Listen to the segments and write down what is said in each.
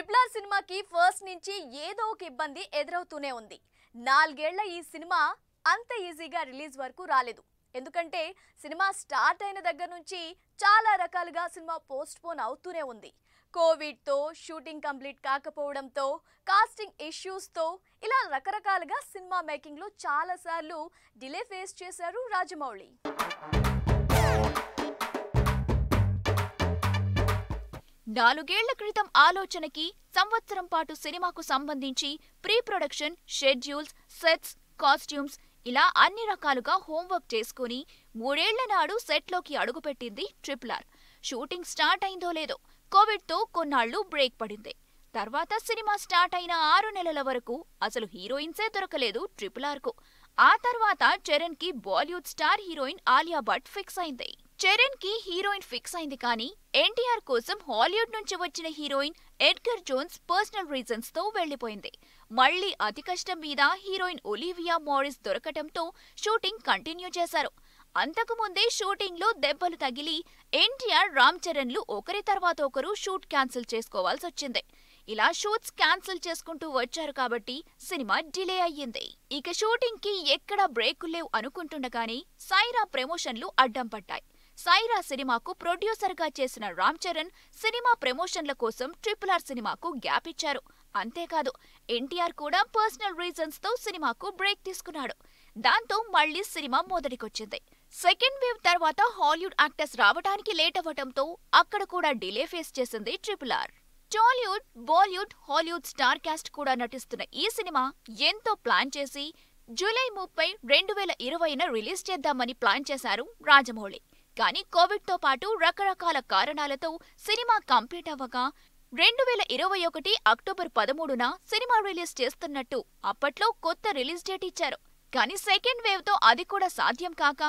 triple సినిమాకి first నుంచి ఏదో ఒక ఇబ్బంది ఎదురవుతూనే ఉంది నాలుగేళ్ల ఈ సినిమా అంత ఈజీగా రిలీజ్ వరకు రాలేదు ఎందుకంటే సినిమా స్టార్ట్ అయిన దగ్గర నుంచి చాలా రకాలుగా సినిమా పోస్ట్ పోన్ అవుతూనే ఉంది కోవిడ్తో షూటింగ్ కంప్లీట్ కాకపోవడంతో కాస్టింగ్ ఇష్యూస్తో ఇలా రకరకాలుగా సినిమా మేకింగ్లో చాలాసార్లు డిలే ఫేస్ చేశారు రాజమౌళి నాలుగేళ్ల క్రితం ఆలోచనకి సంవత్సరం పాటు సినిమాకు సంబంధించి pre production schedules sets costumes ఇలా అన్ని రకాలుగా హోంవర్క్ చేసుకుని మూడేళ్ల నాడు సెట్లోకి అడుగుపెట్టింది ట్రిప్లార్ షూటింగ్ స్టార్ట్ అయిందో లేదో కోవిడ్తో కొన్నాళ్లు బ్రేక్ పడింది తర్వాత సినిమా స్టార్ట్ అయిన ఆరు నెలల వరకు అసలు హీరోయిన్సే దొరకలేదు ట్రిపుల్ ఆర్కు ఆ తర్వాత చరణ్కి Bollywood star heroine Alia Bhatt fix అయింది చరణ్ కి హీరోయిన్ ఫిక్స్ అయింది కానీ ఎన్టీఆర్ కోసం హాలీవుడ్ నుంచి వచ్చిన heroine Edgar Jones personal reasons తో వెళ్లిపోయింది మళ్లీ అతి కష్టం మీద హీరోయిన్ ఒలివియా మారిస్ దొరకటంతో షూటింగ్ కంటిన్యూ చేశారు అంతకుముందే షూటింగ్లో దెబ్బలు తగిలి ఎన్టీఆర్ రామ్ చరణ్లు ఒకరి తర్వాత ఒకరు షూట్ క్యాన్సిల్ చేసుకోవాల్సి వచ్చింది ఇలా షూట్స్ క్యాన్సిల్ చేసుకుంటూ వచ్చారు కాబట్టి సినిమా డిలే అయ్యింది ఇక షూటింగ్కి ఎక్కడా బ్రేకులు లేవు అనుకుంటుండగానే సైరా ప్రమోషన్లు అడ్డం పడ్డాయి సైరా సినిమాకు ప్రొడ్యూసర్గా చేసిన రామ్ చరణ్ సినిమా ప్రమోషన్ల కోసం ట్రిపుల్ ఆర్ సినిమాకు గ్యాప్ ఇచ్చారు అంతేకాదు ఎన్టీఆర్ కూడా పర్సనల్ రీజన్స్ తో సినిమాకు బ్రేక్ తీసుకున్నాడు దాంతో మళ్లీ సినిమా మొదటికొచ్చింది సెకండ్ వేవ్ తర్వాత హాలీవుడ్ యాక్టర్స్ రావడానికి లేట్ అవ్వటంతో అక్కడ కూడా డిలే ఫేస్ చేసింది triple R Tollywood Bollywood Hollywood star cast కూడా నటిస్తున్న ఈ సినిమా ఎంతో ప్లాన్ చేసి జూలై ముప్పై రెండు వేల ఇరవైన రిలీజ్ చేద్దామని ప్లాన్ చేశారు రాజమౌళి కానీ కోవిడ్తో పాటు రకరకాల కారణాలతో సినిమా కంప్లీట్ అవ్వగా రెండు వేల ఇరవై ఒకటి అక్టోబర్ పదమూడున సినిమా రిలీజ్ చేస్తున్నట్టు అప్పట్లో కొత్త రిలీజ్ డేట్ ఇచ్చారు కానీ సెకండ్ వేవ్తో అది కూడా సాధ్యం కాక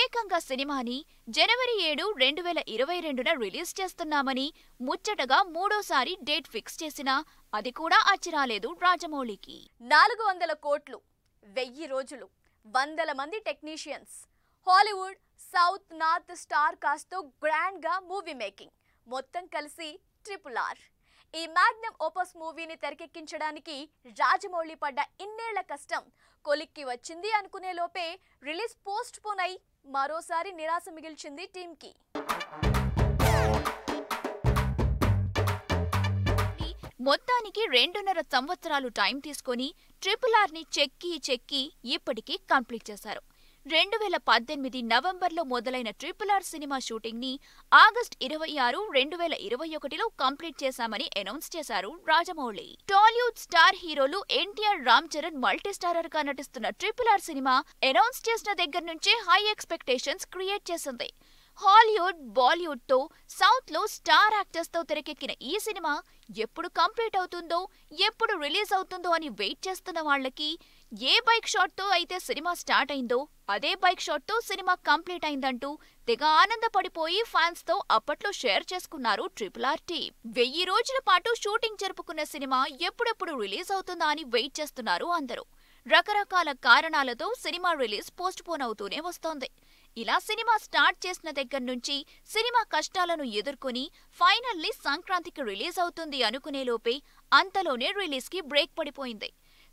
ఏకంగా సినిమాని జనవరి ఏడు రెండు వేల ఇరవై రెండున రిలీజ్ చేస్తున్నామని ముచ్చటగా మూడోసారి డేట్ ఫిక్స్ చేసినా అది కూడా అచ్చిరాలేదు రాజమౌళికి నాలుగు వందల కోట్లు వెయ్యి రోజులు వందల మంది technicians Hollywood south north star కాస్తో గ్రాండ్గా మూవీ మేకింగ్ మొత్తం కలిసి ట్రిపుల్ ఆర్ ఈ మ్యాగ్నమ్ ఓపస్ మూవీని తెరకెక్కించడానికి రాజమౌళి పడ్డ ఇన్నేళ్ల కష్టం కొలిక్కి వచ్చింది అనుకునే లోపే రిలీజ్ పోస్ట్ పోన్ అయి మరోసారి నిరాశ మిగిల్చింది టీంకి మొత్తానికి రెండున్నర సంవత్సరాలు టైం తీసుకొని ట్రిపుల్ ఆర్ని చెక్కి చెక్కి ఇప్పటికీ కంప్లీట్ చేశారు రెండు వేల పద్దెనిమిది నవంబర్లో మొదలైన ట్రిపుల్ ఆర్ సినిమా షూటింగ్ ని ఆగస్ట్ ఇరవై ఆరు రెండు వేల ఇరవై ఒకటిలో కంప్లీట్ చేశామని అనౌన్స్ చేశారు రాజమౌళి టాలీవుడ్ స్టార్ హీరోలు ఎన్టీఆర్ రామ్ చరణ్ మల్టీస్టారర్ గా నటిస్తున్న ట్రిపుల్ ఆర్ సినిమా అనౌన్స్ చేసిన దగ్గర నుంచే హై ఎక్స్పెక్టేషన్స్ క్రియేట్ చేసింది హాలీవుడ్ బాలీవుడ్ తో సౌత్ లో స్టార్ యాక్టర్స్ తో తెరకెక్కిన ఈ సినిమా ఎప్పుడు కంప్లీట్ అవుతుందో ఎప్పుడు రిలీజ్ అవుతుందో అని వెయిట్ చేస్తున్న వాళ్ళకి ఏ బైక్ షాట్తో అయితే సినిమా స్టార్ట్ అయిందో అదే బైక్ షాట్తో సినిమా కంప్లీట్ అయిందంటూ తెగ ఆనందపడిపోయి ఫ్యాన్స్తో అప్పట్లో షేర్ చేసుకున్నారు ట్రిపుల్ ఆర్ టీ వెయ్యి రోజుల పాటు షూటింగ్ జరుపుకున్న సినిమా ఎప్పుడెప్పుడు రిలీజ్ అవుతుందా అని వెయిట్ చేస్తున్నారు అందరూ రకరకాల కారణాలతో సినిమా రిలీజ్ పోస్ట్ పోన్ అవుతూనే వస్తోంది ఇలా సినిమా స్టార్ట్ చేసిన దగ్గర నుంచి సినిమా కష్టాలను ఎదుర్కొని ఫైనల్లీ సంక్రాంతికి రిలీజ్ అవుతుంది అనుకునేలోపే అంతలోనే రిలీజ్కి బ్రేక్ పడిపోయింది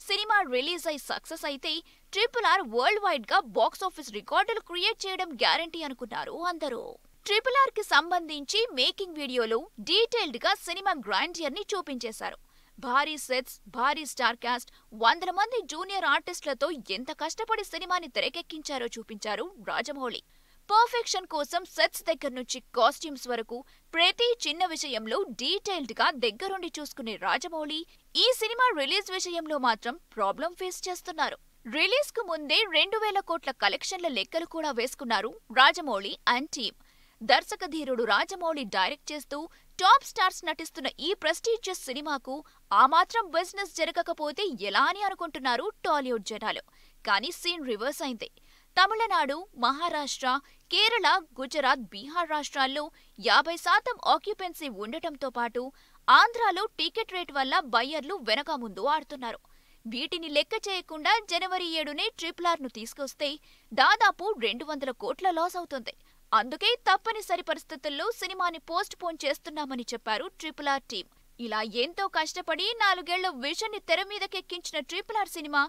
సినిమా రిలీజ్ అయి సక్సెస్ అయితే ట్రిపుల్ ఆర్ వరల్డ్ వైడ్ గా బాక్స్ ఆఫీస్ రికార్డులు క్రియేట్ చేయడం గ్యారంటీ అనుకున్నారు అందరూ ట్రిపుల్ ఆర్ కి సంబంధించి మేకింగ్ వీడియోలో డీటెయిల్డ్ గా సినిమా గ్రాండియర్ ని చూపించేశారు భారీ సెట్స్ భారీ స్టార్ క్యాస్ట్ వందల మంది జూనియర్ ఆర్టిస్టులతో ఎంత కష్టపడి సినిమాని తెరకెక్కించారో చూపించారు రాజమౌళి పర్ఫెక్షన్ కోసం సెట్స్ దగ్గర నుంచి కాస్ట్యూమ్స్ వరకు ప్రతి చిన్న విషయంలో డీటెయిల్డ్ గా దగ్గరుండి చూసుకునే రాజమౌళి ఈ సినిమా రిలీజ్ విషయంలో మాత్రం ప్రాబ్లం ఫేస్ చేస్తున్నారు రిలీజ్ కు ముందే రెండు వేల కోట్ల కలెక్షన్ల లెక్కలు కూడా వేసుకున్నారు రాజమౌళి అండ్ టీమ్ దర్శకధీరుడు రాజమౌళి డైరెక్ట్ చేస్తూ టాప్ స్టార్స్ నటిస్తున్న ఈ ప్రెస్టీజియస్ సినిమాకు ఆ మాత్రం బిజినెస్ జరగకపోతే ఎలా అని అనుకుంటున్నారు టాలీవుడ్ జనాలు కానీ సీన్ రివర్స్ అయింది తమిళనాడు మహారాష్ట్ర కేరళ గుజరాత్ బీహార్ రాష్ట్రాల్లో యాభై శాతం ఆక్యుపెన్సీ ఉండటంతో పాటు ఆంధ్రాలో టికెట్ రేట్ వల్ల బయ్యర్లు వెనక ముందు ఆడుతున్నారు వీటిని లెక్క చేయకుండా జనవరి ఏడునే ట్రిపులార్ను తీసుకొస్తే దాదాపు రెండు వందల కోట్ల లాస్ అవుతుంది అందుకే తప్పనిసరి పరిస్థితుల్లో సినిమాని పోస్ట్ పోన్ చేస్తున్నామని చెప్పారు ట్రిపుల్ ఆర్ టీం ఇలా ఎంతో కష్టపడి నాలుగేళ్ల విషన్ని తెర మీదకెక్కించిన ట్రిపుల్ ఆర్ సినిమా